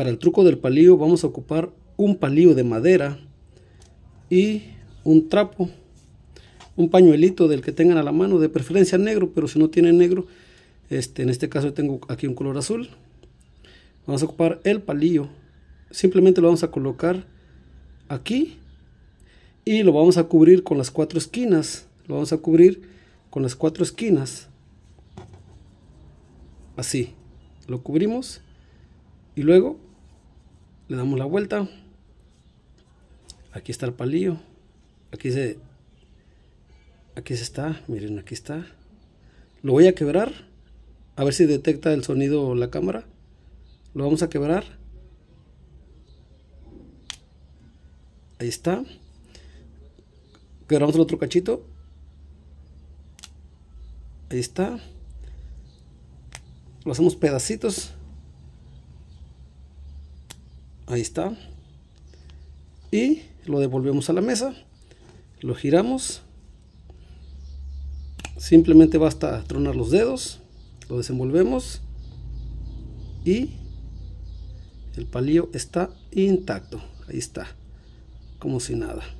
Para el truco del palillo vamos a ocupar un palillo de madera y un trapo, un pañuelito del que tengan a la mano, de preferencia negro, pero si no tienen negro, este, en este caso tengo aquí un color azul. Vamos a ocupar el palillo, simplemente lo vamos a colocar aquí y lo vamos a cubrir con las cuatro esquinas, lo vamos a cubrir con las cuatro esquinas, así, lo cubrimos y luego le damos la vuelta aquí está el palillo aquí se aquí se está miren aquí está lo voy a quebrar a ver si detecta el sonido la cámara lo vamos a quebrar ahí está quebramos el otro cachito ahí está lo hacemos pedacitos ahí está y lo devolvemos a la mesa lo giramos simplemente basta tronar los dedos lo desenvolvemos y el palillo está intacto ahí está como si nada